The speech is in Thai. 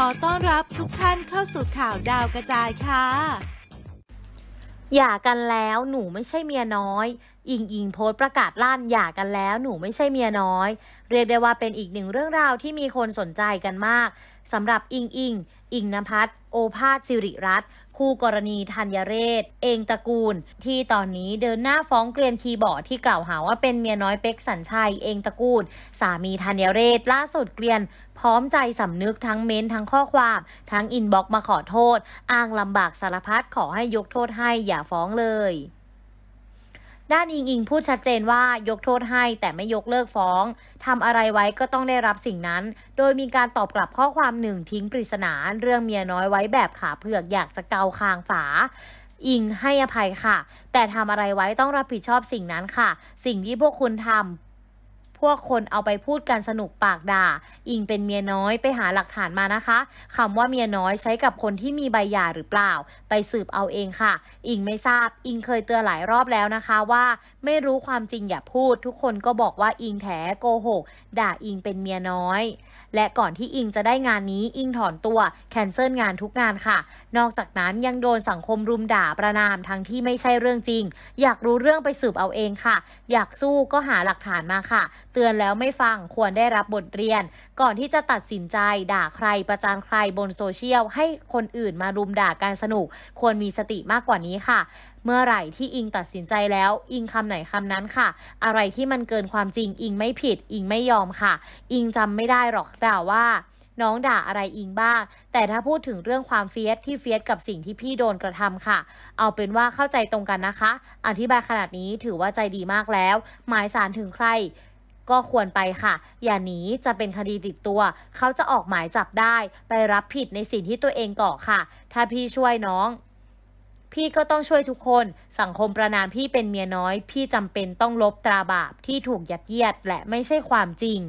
ขอต้อนรับทุกท่านเข้าสู่ข่าวดาวกระจายค่ะ หย่ากันแล้วหนูไม่ใช่เมียน้อย อิงอิงโพสประกาศลั่นหย่ากันแล้วหนูไม่ใช่เมียน้อย เรียกได้ว่าเป็นอีกหนึ่งเรื่องราวที่มีคนสนใจกันมากสำหรับอิงอิง อิงนภัสโอภาสสิริรัตน์คู่กรณีธัญเรศ เองตระกูล ที่ตอนนี้เดินหน้าฟ้องเกลียนคีย์บอร์ดที่กล่าวหาว่าเป็นเมียน้อยเป็กสัญชัย เองตระกูล สามีธัญเรศ ล่าสุดเกลียนพร้อมใจสำนึกทั้งเม้น ทั้งข้อความ ทั้งอินบ็อกมาขอโทษ อ้างลำบากสารพัดขอให้ยกโทษให้อย่าฟ้องเลยด้านอิงอิงพูดชัดเจนว่ายกโทษให้แต่ไม่ยกเลิกฟ้อง ทำอะไรไว้ก็ต้องได้รับสิ่งนั้น โดยมีการตอบกลับข้อความหนึ่งทิ้งปริศนาเรื่องเมียน้อยไว้แบบขาเผือกอยากจะเกาคางฝา อิงให้อภัยค่ะ แต่ทำอะไรไว้ต้องรับผิดชอบสิ่งนั้นค่ะ สิ่งที่พวกคุณทำพวกคนเอาไปพูดกันสนุกปากด่า อิงเป็นเมียน้อยไปหาหลักฐานมานะคะ คำว่าเมียน้อยใช้กับคนที่มีใบหย่าหรือเปล่า ไปสืบเอาเองค่ะ อิงไม่ทราบ อิงเคยเตือนหลายรอบแล้วนะคะว่า ไม่รู้ความจริงอย่าพูด ทุกคนก็บอกว่าอิงแถโกหกด่าอิงเป็นเมียน้อย และก่อนที่อิงจะได้งานนี้ อิงถอนตัวแคนเซิลงานทุกงานค่ะ นอกจากนั้นยังโดนสังคมรุมด่าประนามทั้งที่ไม่ใช่เรื่องจริง อยากรู้เรื่องไปสืบเอาเองค่ะ อยากสู้ก็หาหลักฐานมาค่ะเตือนแล้วไม่ฟังควรได้รับบทเรียน ก่อนที่จะตัดสินใจ ด่าใครประจานใครบนโซเชียล ให้คนอื่นมารุมด่าการสนุก ควรมีสติมากกว่านี้ค่ะ เมื่อไหร่ที่อิงตัดสินใจแล้ว อิงคำไหนคำนั้นค่ะ อะไรที่มันเกินความจริง อิงไม่ผิดอิงไม่ยอมค่ะ อิงจำไม่ได้หรอกแต่ว่า น้องด่าอะไรอิงบ้าง แต่ถ้าพูดถึงเรื่องความเฟียสที่เฟียสกับสิ่งที่พี่โดนกระทำค่ะ เอาเป็นว่าเข้าใจตรงกันนะคะอธิบายขนาดนี้ถือว่าใจดีมากแล้ว หมายสารถึงใครก็ควรไปค่ะ อย่าหนีจะเป็นคดีติดตัว เขาจะออกหมายจับได้ ไปรับผิดในสิ่งที่ตัวเองก่อค่ะ ถ้าพี่ช่วยน้อง พี่ก็ต้องช่วยทุกคน สังคมประนามพี่เป็นเมียน้อย พี่จำเป็นต้องลบตราบาป ที่ถูกยัดเยียดและไม่ใช่ความจริง